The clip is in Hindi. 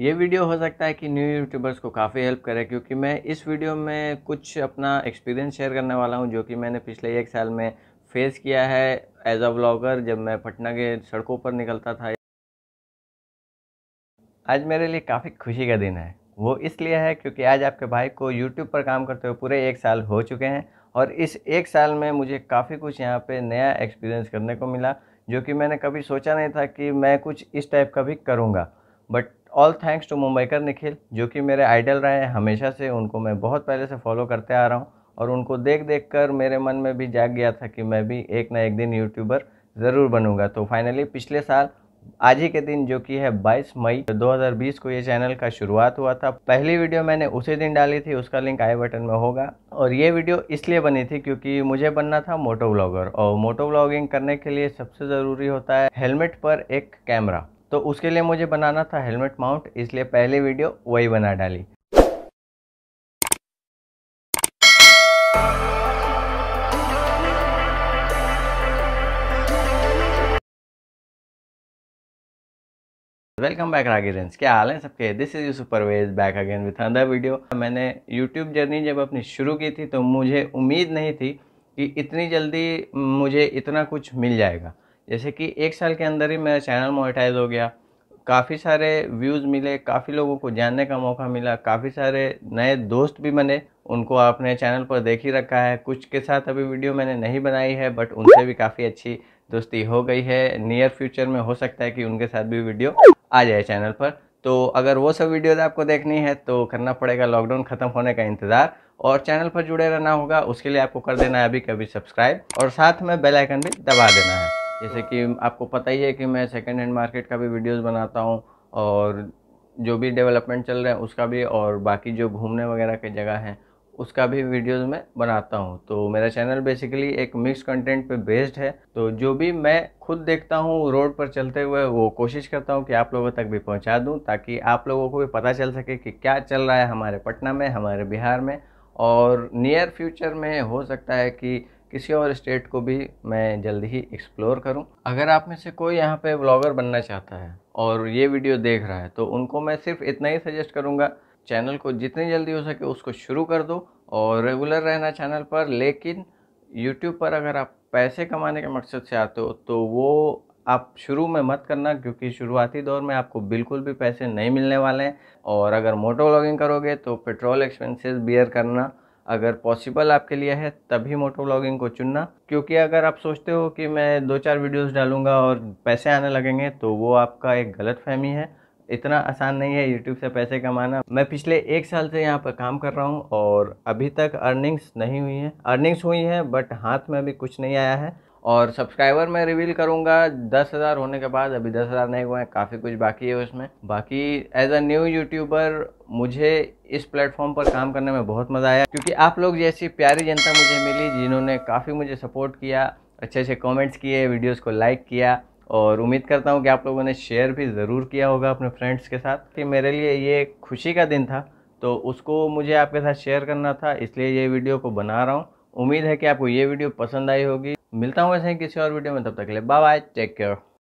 ये वीडियो हो सकता है कि न्यू यूट्यूबर्स को काफ़ी हेल्प करे क्योंकि मैं इस वीडियो में कुछ अपना एक्सपीरियंस शेयर करने वाला हूँ जो कि मैंने पिछले एक साल में फेस किया है एज अ ब्लॉगर जब मैं पटना के सड़कों पर निकलता था आज मेरे लिए काफ़ी खुशी का दिन है वो इसलिए है क्योंकि आज आपके भाई को यूट्यूब पर काम करते हुए पूरे एक साल हो चुके हैं और इस एक साल में मुझे काफ़ी कुछ यहाँ पे नया एक्सपीरियंस करने को मिला जो कि मैंने कभी सोचा नहीं था कि मैं कुछ इस टाइप का भी करूँगा but all thanks to Mumbaikar Nikhil जो कि मेरे आइडल रहे हैं हमेशा से उनको मैं बहुत पहले से फॉलो करते आ रहा हूँ और उनको देख देख कर मेरे मन में भी जाग गया था कि मैं भी एक ना एक दिन यूट्यूबर ज़रूर बनूंगा तो फाइनली पिछले साल आज ही के दिन जो कि है 22 मई 2020 को ये चैनल का शुरुआत हुआ था पहली वीडियो मैंने उसी दिन डाली थी उसका लिंक आई बटन में होगा और ये वीडियो इसलिए बनी थी क्योंकि मुझे बनना था मोटो ब्लॉगर और मोटो ब्लॉगिंग करने के लिए सबसे ज़रूरी होता है हेलमेट पर एक कैमरा तो उसके लिए मुझे बनाना था हेलमेट माउंट इसलिए पहले वीडियो वही बना डाली वेलकम बैक रागिरेंस क्या हाल है सबके this is super veg back again with other video मैंने यूट्यूब जर्नी जब अपनी शुरू की थी तो मुझे उम्मीद नहीं थी कि इतनी जल्दी मुझे इतना कुछ मिल जाएगा जैसे कि एक साल के अंदर ही मेरा चैनल मोनेटाइज हो गया काफ़ी सारे व्यूज़ मिले काफ़ी लोगों को जानने का मौका मिला काफ़ी सारे नए दोस्त भी बने उनको आपने चैनल पर देख ही रखा है कुछ के साथ अभी वीडियो मैंने नहीं बनाई है बट उनसे भी काफ़ी अच्छी दोस्ती हो गई है नियर फ्यूचर में हो सकता है कि उनके साथ भी वीडियो आ जाए चैनल पर तो अगर वो सब वीडियोज़ आपको देखनी है तो करना पड़ेगा लॉकडाउन ख़त्म होने का इंतज़ार और चैनल पर जुड़े रहना होगा उसके लिए आपको कर देना है अभी कभी सब्सक्राइब और साथ में बेल आइकन भी दबा देना है जैसे तो कि आपको पता ही है कि मैं सेकेंड हैंड मार्केट का भी वीडियोस बनाता हूँ और जो भी डेवलपमेंट चल रहे हैं उसका भी और बाकी जो घूमने वगैरह के जगह हैं उसका भी वीडियोस मैं बनाता हूँ तो मेरा चैनल बेसिकली एक मिक्स कंटेंट पे बेस्ड है तो जो भी मैं खुद देखता हूँ रोड पर चलते हुए वो कोशिश करता हूँ कि आप लोगों तक भी पहुँचा दूँ ताकि आप लोगों को भी पता चल सके कि क्या चल रहा है हमारे पटना में हमारे बिहार में और नियर फ्यूचर में हो सकता है कि किसी और स्टेट को भी मैं जल्द ही एक्सप्लोर करूं अगर आप में से कोई यहाँ पे ब्लॉगर बनना चाहता है और ये वीडियो देख रहा है तो उनको मैं सिर्फ इतना ही सजेस्ट करूँगा चैनल को जितनी जल्दी हो सके उसको शुरू कर दो और रेगुलर रहना चैनल पर लेकिन यूट्यूब पर अगर आप पैसे कमाने के मकसद से आते हो तो वो आप शुरू में मत करना क्योंकि शुरुआती दौर में आपको बिल्कुल भी पैसे नहीं मिलने वाले हैं और अगर मोटो ब्लॉगिंग करोगे तो पेट्रोल एक्सपेंसेस बियर करना अगर पॉसिबल आपके लिए है तभी मोटो ब्लॉगिंग को चुनना क्योंकि अगर आप सोचते हो कि मैं दो चार वीडियोस डालूंगा और पैसे आने लगेंगे तो वो आपका एक गलत फहमी है इतना आसान नहीं है यूट्यूब से पैसे कमाना मैं पिछले एक साल से यहाँ पर काम कर रहा हूँ और अभी तक अर्निंग्स नहीं हुई हैं अर्निंग्स हुई हैं बट हाथ में अभी कुछ नहीं आया है और सब्सक्राइबर मैं रिवील करूँगा दस हज़ार होने के बाद अभी दस हज़ार नहीं हुए हैं काफ़ी कुछ बाकी है उसमें बाकी एज अ न्यू यूट्यूबर मुझे इस प्लेटफॉर्म पर काम करने में बहुत मज़ा आया क्योंकि आप लोग जैसी प्यारी जनता मुझे मिली जिन्होंने काफ़ी मुझे सपोर्ट किया अच्छे अच्छे कमेंट्स किए वीडियोज़ को लाइक किया और उम्मीद करता हूँ कि आप लोगों ने शेयर भी ज़रूर किया होगा अपने फ्रेंड्स के साथ कि मेरे लिए ये खुशी का दिन था तो उसको मुझे आपके साथ शेयर करना था इसलिए ये वीडियो को बना रहा हूँ उम्मीद है कि आपको ये वीडियो पसंद आई होगी मिलता हूँ ऐसे ही किसी और वीडियो में तब तक के लिए बाय बाय टेक केयर